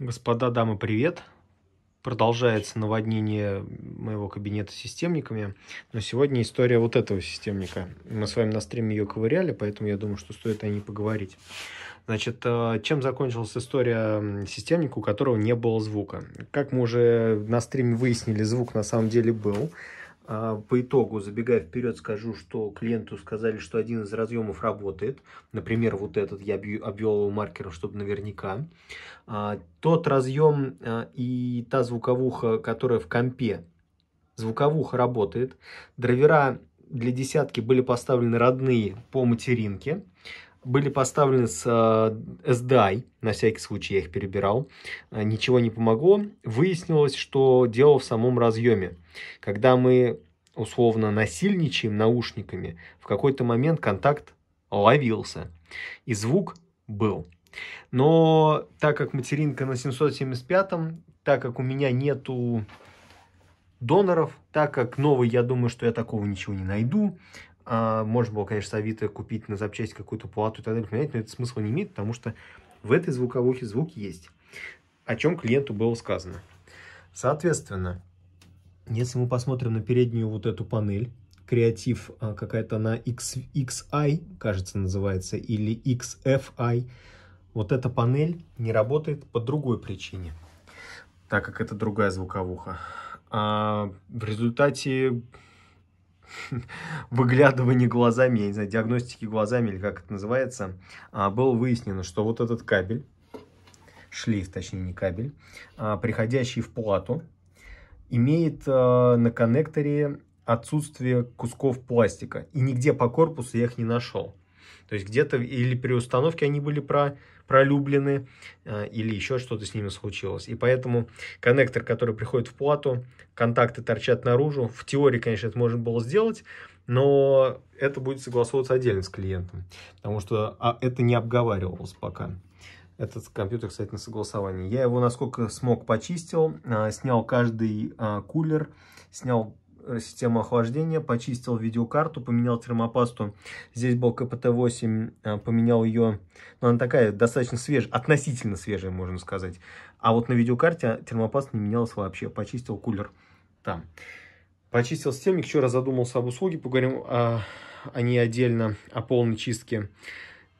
Господа, дамы, привет! Продолжается наводнение моего кабинета системниками, но сегодня история вот этого системника. Мы с вами на стриме ее ковыряли, поэтому я думаю, что стоит о ней поговорить. Значит, э, чем закончилась история системника, у которого не было звука? Как мы уже на стриме выяснили, звук на самом деле был. А, по итогу, забегая вперед, скажу, что клиенту сказали, что один из разъемов работает. Например, вот этот я обвел маркером, чтобы наверняка. А, тот разъем а, и та звуковуха, которая в компе, звуковуха работает. Драйвера для десятки были поставлены родные по материнке были поставлены с э, SDI, на всякий случай я их перебирал, э, ничего не помогло. Выяснилось, что дело в самом разъеме. Когда мы условно насильничаем наушниками, в какой-то момент контакт ловился, и звук был. Но так как материнка на 775, так как у меня нету доноров, так как новый, я думаю, что я такого ничего не найду, а, можно было, конечно, с Авито купить на запчасть какую-то плату и так далее, понимаете, но это смысла не имеет, потому что в этой звуковухе звук есть, о чем клиенту было сказано. Соответственно, если мы посмотрим на переднюю вот эту панель, креатив а, какая-то она X, XI, кажется, называется, или XFI, вот эта панель не работает по другой причине, так как это другая звуковуха. А в результате выглядывании глазами, я не знаю, диагностики глазами или как это называется, а, было выяснено, что вот этот кабель, шлейф, точнее не кабель, а, приходящий в плату, имеет а, на коннекторе отсутствие кусков пластика. И нигде по корпусу я их не нашел. То есть где-то или при установке они были про, пролюблены, а, или еще что-то с ними случилось. И поэтому коннектор, который приходит в плату, контакты торчат наружу. В теории, конечно, это можно было сделать, но это будет согласовываться отдельно с клиентом, потому что а, это не обговаривалось пока. Этот компьютер, кстати, на согласовании. Я его насколько смог почистил, а, снял каждый кулер, снял Э, систему охлаждения, почистил видеокарту, поменял термопасту. Здесь был КПТ-8, э, поменял ее, но ну, она такая достаточно свежая, относительно свежая, можно сказать. А вот на видеокарте а, термопаста не менялась вообще, почистил кулер там. Почистил Еще раз задумался об услуге, поговорим о, а, о ней отдельно, о полной чистке.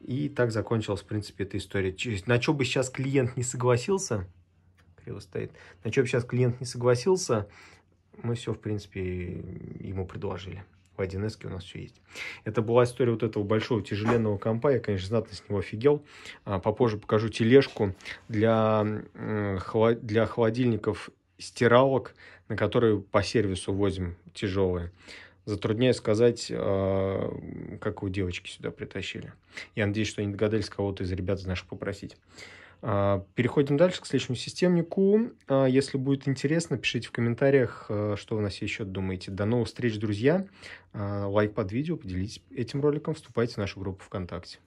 И так закончилась, в принципе, эта история. На что бы сейчас клиент не согласился, криво стоит, на что бы сейчас клиент не согласился, мы все, в принципе, ему предложили. В 1С у нас все есть. Это была история вот этого большого тяжеленного компа. Я, конечно, знатно с него офигел. А, попозже покажу тележку для, для холодильников стиралок, на которые по сервису возим тяжелые. Затрудняюсь сказать, а, как у девочки сюда притащили. Я надеюсь, что они догадались кого-то из ребят из наших попросить. А, переходим дальше к следующему системнику. А, если будет интересно, пишите в комментариях, а, что вы на сей счет думаете. До новых встреч, друзья. Лайк под видео, поделитесь этим роликом, вступайте в нашу группу ВКонтакте.